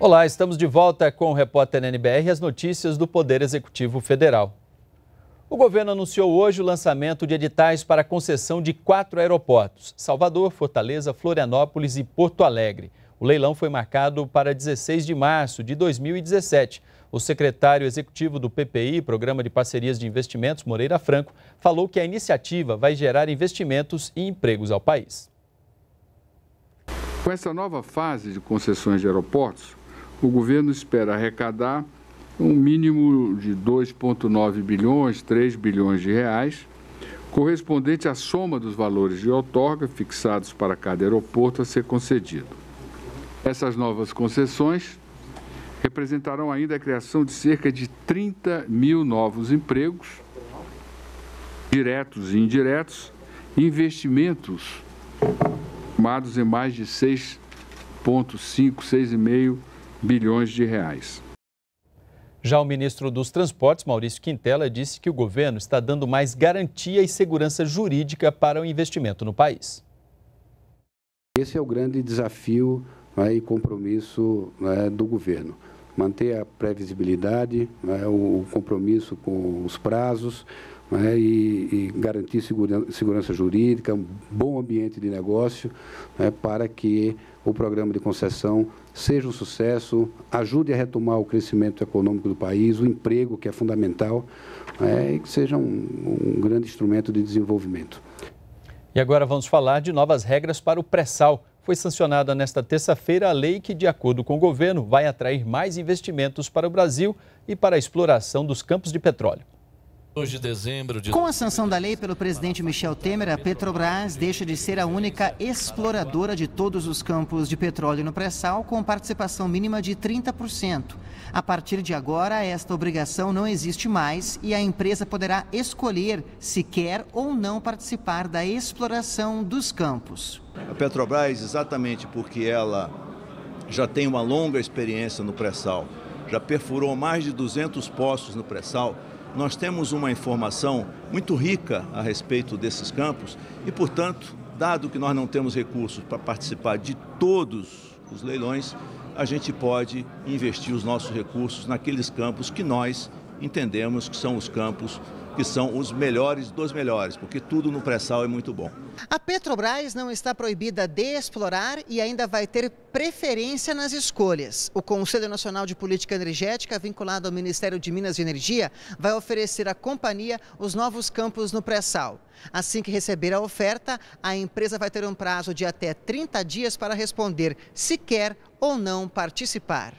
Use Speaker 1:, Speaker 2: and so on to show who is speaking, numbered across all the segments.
Speaker 1: Olá, estamos de volta com o repórter NBR e as notícias do Poder Executivo Federal. O governo anunciou hoje o lançamento de editais para concessão de quatro aeroportos: Salvador, Fortaleza, Florianópolis e Porto Alegre. O leilão foi marcado para 16 de março de 2017. O secretário executivo do PPI, Programa de Parcerias de Investimentos, Moreira Franco, falou que a iniciativa vai gerar investimentos e empregos ao país.
Speaker 2: Com essa nova fase de concessões de aeroportos, o governo espera arrecadar um mínimo de 2,9 bilhões, 3 bilhões de reais, correspondente à soma dos valores de outorga fixados para cada aeroporto a ser concedido. Essas novas concessões representarão ainda a criação de cerca de 30 mil novos empregos, diretos e indiretos, investimentos formados em mais de 6,5, 6,5 bilhões de reais.
Speaker 1: Já o ministro dos Transportes, Maurício Quintela, disse que o governo está dando mais garantia e segurança jurídica para o investimento no país.
Speaker 2: Esse é o grande desafio né, e compromisso né, do governo. Manter a previsibilidade, né, o compromisso com os prazos, né, e, e, garantir segura, segurança jurídica, um bom ambiente de negócio, né, para que o programa de concessão seja um sucesso, ajude a retomar o crescimento econômico do país, o emprego, que é fundamental, né, e que seja um, um grande instrumento de desenvolvimento.
Speaker 1: E agora vamos falar de novas regras para o pré-sal. Foi sancionada nesta terça-feira a lei que, de acordo com o governo, vai atrair mais investimentos para o Brasil e para a exploração dos campos de petróleo. De...
Speaker 3: Com a sanção da lei pelo presidente Michel Temer, a Petrobras deixa de ser a única exploradora de todos os campos de petróleo no pré-sal, com participação mínima de 30%. A partir de agora, esta obrigação não existe mais e a empresa poderá escolher se quer ou não participar da exploração dos campos.
Speaker 2: A Petrobras, exatamente porque ela já tem uma longa experiência no pré-sal, já perfurou mais de 200 poços no pré-sal nós temos uma informação muito rica a respeito desses campos e, portanto, dado que nós não temos recursos para participar de todos os leilões, a gente pode investir os nossos recursos naqueles campos que nós entendemos que são os campos que são os melhores dos melhores, porque tudo no pré-sal é muito bom.
Speaker 3: A Petrobras não está proibida de explorar e ainda vai ter preferência nas escolhas. O Conselho Nacional de Política Energética, vinculado ao Ministério de Minas e Energia, vai oferecer à companhia os novos campos no pré-sal. Assim que receber a oferta, a empresa vai ter um prazo de até 30 dias para responder se quer ou não participar.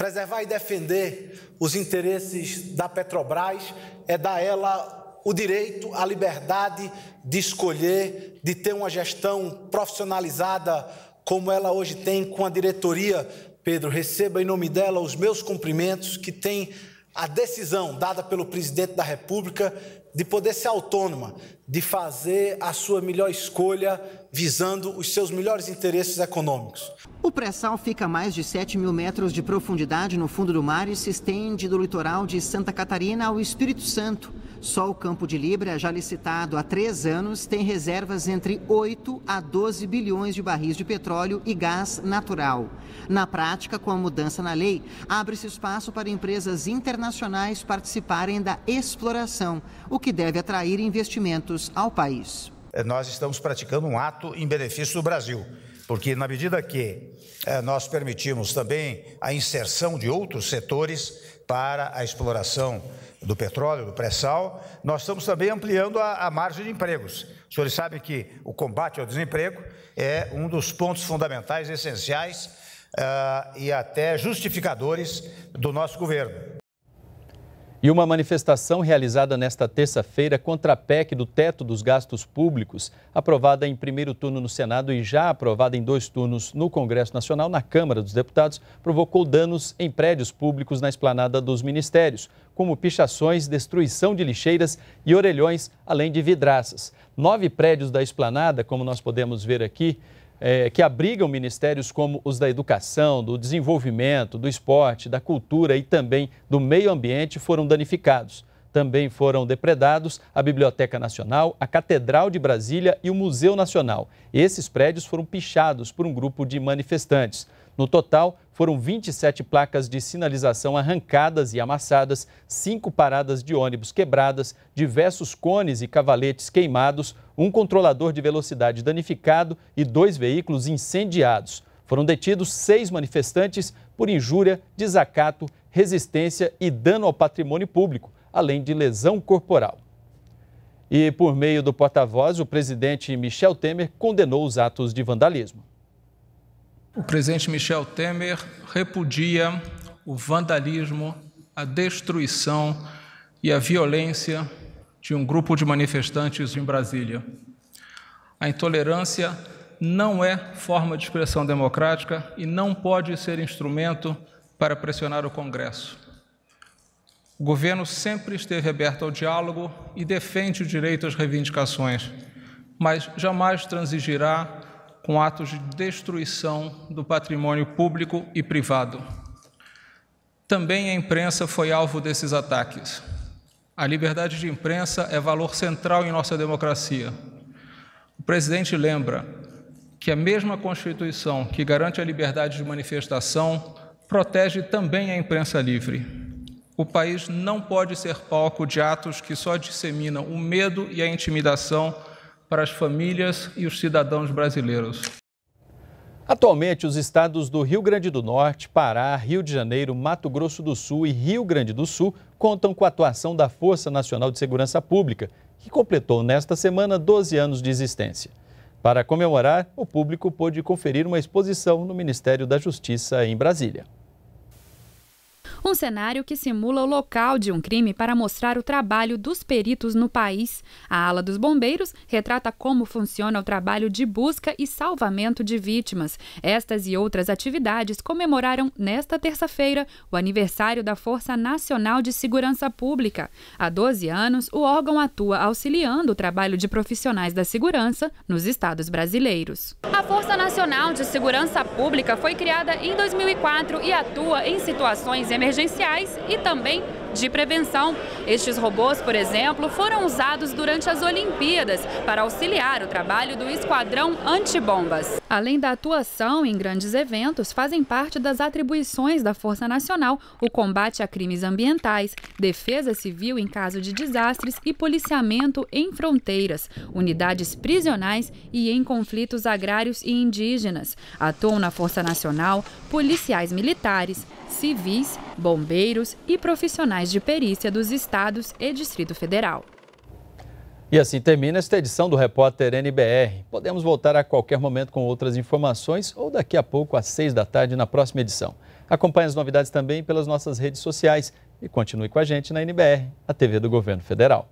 Speaker 2: Preservar e defender os interesses da Petrobras é dar a ela o direito, a liberdade de escolher, de ter uma gestão profissionalizada como ela hoje tem com a diretoria. Pedro, receba em nome dela os meus cumprimentos, que tem a decisão dada pelo presidente da República de poder ser autônoma, de fazer a sua melhor escolha visando os seus melhores interesses econômicos.
Speaker 3: O pré-sal fica a mais de 7 mil metros de profundidade no fundo do mar e se estende do litoral de Santa Catarina ao Espírito Santo. Só o campo de Libra, já licitado há três anos, tem reservas entre 8 a 12 bilhões de barris de petróleo e gás natural. Na prática, com a mudança na lei, abre-se espaço para empresas internacionais participarem da exploração, o que deve atrair investimentos ao país. É, nós estamos praticando um ato em benefício do Brasil porque na medida que eh, nós permitimos também a inserção de outros setores, para a exploração do petróleo, do pré-sal, nós estamos também ampliando a, a, margem de empregos. Os senhores sabem que o combate ao desemprego é um dos pontos fundamentais, essenciais uh, e até justificadores do nosso governo.
Speaker 1: E uma manifestação realizada nesta terça-feira contra a PEC do teto dos gastos públicos, aprovada em primeiro turno no Senado e já aprovada em dois turnos no Congresso Nacional, na Câmara dos Deputados, provocou danos em prédios públicos na esplanada dos ministérios, como pichações, destruição de lixeiras e orelhões, além de vidraças. Nove prédios da esplanada, como nós podemos ver aqui, é, que abrigam ministérios como os da educação, do desenvolvimento, do esporte, da cultura e também do meio ambiente foram danificados. Também foram depredados a Biblioteca Nacional, a Catedral de Brasília e o Museu Nacional. Esses prédios foram pichados por um grupo de manifestantes. No total, foram 27 placas de sinalização arrancadas e amassadas, cinco paradas de ônibus quebradas, diversos cones e cavaletes queimados, um controlador de velocidade danificado e dois veículos incendiados. Foram detidos seis manifestantes por injúria, desacato, resistência e dano ao patrimônio público, além de lesão corporal. E, por meio do porta-voz, o presidente Michel Temer condenou os atos de vandalismo.
Speaker 2: O presidente Michel Temer repudia o vandalismo, a destruição e a violência de um grupo de manifestantes em Brasília. A intolerância não é forma de expressão democrática e não pode ser instrumento para pressionar o Congresso. O governo sempre esteve aberto ao diálogo e defende o direito às reivindicações, mas jamais transigirá com atos de destruição do patrimônio público e privado. Também a imprensa foi alvo desses ataques. A liberdade de imprensa é valor central em nossa democracia. O presidente lembra que a mesma Constituição que garante a liberdade de manifestação protege também a imprensa livre. O país não pode ser palco de atos que só disseminam o medo e a intimidação para as famílias e os cidadãos brasileiros.
Speaker 1: Atualmente, os estados do Rio Grande do Norte, Pará, Rio de Janeiro, Mato Grosso do Sul e Rio Grande do Sul contam com a atuação da Força Nacional de Segurança Pública, que completou nesta semana 12 anos de existência. Para comemorar, o público pôde conferir uma exposição no Ministério da Justiça em Brasília
Speaker 4: um cenário que simula o local de um crime para mostrar o trabalho dos peritos no país. A ala dos bombeiros retrata como funciona o trabalho de busca e salvamento de vítimas. Estas e outras atividades comemoraram nesta terça-feira o aniversário da Força Nacional de Segurança Pública. Há 12 anos, o órgão atua auxiliando o trabalho de profissionais da segurança nos estados brasileiros. A Força Nacional de Segurança Pública foi criada em 2004 e atua em situações emergentes emergenciais e também de prevenção. Estes robôs, por exemplo, foram usados durante as Olimpíadas para auxiliar o trabalho do esquadrão antibombas. Além da atuação em grandes eventos, fazem parte das atribuições da Força Nacional o combate a crimes ambientais, defesa civil em caso de desastres e policiamento em fronteiras, unidades prisionais e em conflitos agrários e indígenas. Atuam na Força Nacional policiais militares, civis, bombeiros e profissionais de perícia dos estados e Distrito Federal.
Speaker 1: E assim termina esta edição do Repórter NBR. Podemos voltar a qualquer momento com outras informações ou daqui a pouco às seis da tarde na próxima edição. Acompanhe as novidades também pelas nossas redes sociais e continue com a gente na NBR, a TV do Governo Federal.